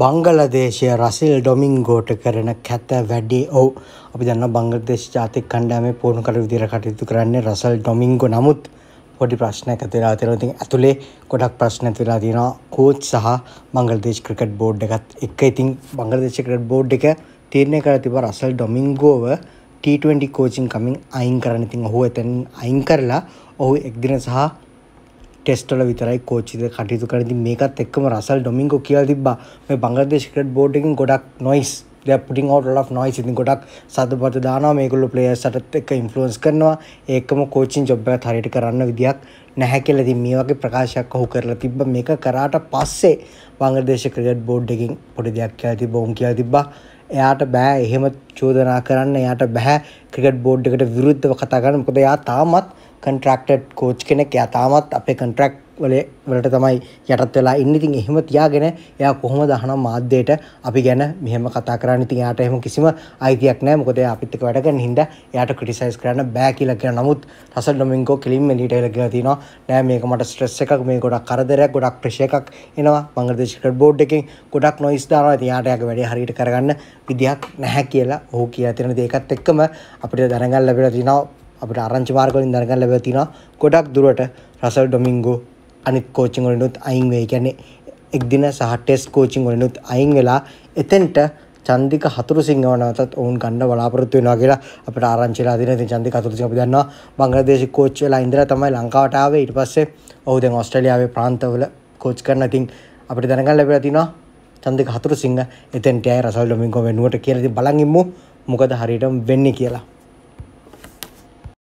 බංගලදේශය රසිල් ඩොමින්ගෝට කරන කැත වැඩේ ඔවු අපි දන්න බංගලදේශ ජාතික කණ්ඩාමේ පුහුණු කර විදිර කටයුතු කරන්නේ රසල් ඩොමින්ගෝ නමුත් පොඩි ප්‍රශ්නයක් ඇතිලා තියෙනවා. ඉතින් ඇතුලේ ගොඩක් ප්‍රශ්න ඇතිලා තියෙනවා කෝච් සහ බංගලදේශ ක්‍රිකට් බෝඩ් එකත් එක්ක. ඉතින් බංගලදේශ ක්‍රිකට් බෝඩ් එක තීරණය කරලා තිබා රසල් ඩොමින්ගෝව T20 කෝචින් කමින් අයින් කරන්න. ඉතින් ඔහු එතෙන් අයින් කරලා ඔහු එක්දින සහ ටෙස්ටල විතරයි කෝච්චිද කටයුතු කරති මේකත් එක්කම රසල් ඩොමින්කෝ කියලා තිබා මේ බංගදේශකට බෝඩ්ඩකින් ගොඩක් නොයිස් පුටින් ෝටලක් නොයි සිති ගොඩක් සද පත දානා මේකුල්ල පලේ සටත් එක ඉන්ෆලුවන්ස් කරනවා ඒකම කෝචින් ජොබ්බ හරිට කරන්න විදික් නැහැ කෙලති මේ වගේ ප්‍රකාශයක් ඔහු කරලා තිබ මේක කරාට පස්සේ බංගදේශ ක්‍රඩ් බෝඩ්ඩකින් පොඩි දෙයක් කියලා තිබ ඔවන් කියලා තිබා එයාට බෑ එහෙම චෝදනා කරන්න එයාට බැහැ ක්‍රිකට් බෝඩ් එකට විරුද්ධව කතා කරන්න මොකද එයා තාමත් කන්ට්‍රක්ටඩ් කෝච් කෙනෙක් එයා තාමත් අපේ කන්ට්‍රක්ට් වල වලට තමයි යටත් වෙලා ඉන්න ඉතින් එහෙම තියාගෙන එයා කොහොමද අහනම් මාධ්‍යයට අපි ගැන මෙහෙම කතා කරන්න ඉතින් එයාට එහෙම කිසිම අයිතියක් නැහැ මොකද එයා අපිත් එක්ක වැඩ කරන හින්දා එයාට ක්‍රිටිසයිස් කරන්න බෑ කියලා කියන නමුත් රසල් ඩොමින්ගෝ කෙලින්ම එලීට එලා කියලා තිනවා නෑ මේක මට ස්ට්‍රෙස් එකක් මේ ගොඩක් කරදරයක් ගොඩක් ප්‍රෙෂර් එකක් එනවා බංග්ලාදේශ් ක්‍රිකට් බෝඩ් එකෙන් ගොඩක් නොයිස් දානවා ඉතින් එයාට යාගේ වැඩේ හරියට කරගන්න විදියක් නැහැ කියලා ඔහු කියලා තියෙන දේකත් එක්කම අපිට දැනගන්න ලැබිලා තිනවා අපට ආරංචි මාර්ගවලින් දැනගන්න ලැබිලා තිනවා ගොඩක් දුරට රසල් ඩොමින්ගෝ අනිත් කෝචින් වලිනුත් අයින් වෙයි. කියන්නේ එක් දින සහ ටෙස්ට් කෝචින් වලිනුත් අයින් වෙලා එතෙන්ට චන්දික හතුරුසිංහව නැවතත් ඔවුන් ගන්න බලාපොරොත්තු වෙනවා කියලා අපිට ආරංචිලා දෙන ඉතින් චන්දික හතුරුසිංහ අපි දන්නවා බංග්ලාදේශි කෝච් වෙලා ඉඳලා තමයි ලංකාවට ආවේ ඊට පස්සේ ඔහු දැන් ඕස්ට්‍රේලියාවේ ප්‍රාන්තවල කෝච් කරන ඉතින් අපිට දැනගන්න ලැබිලා තිනවා චන්දික හතුරුසිංහ එතෙන්ට ආයේ රසල් ඩොමින්ගෝ වෙනුවට කියලා ඉතින් බලන් ඉමු මොකද හරියටම වෙන්නේ කියලා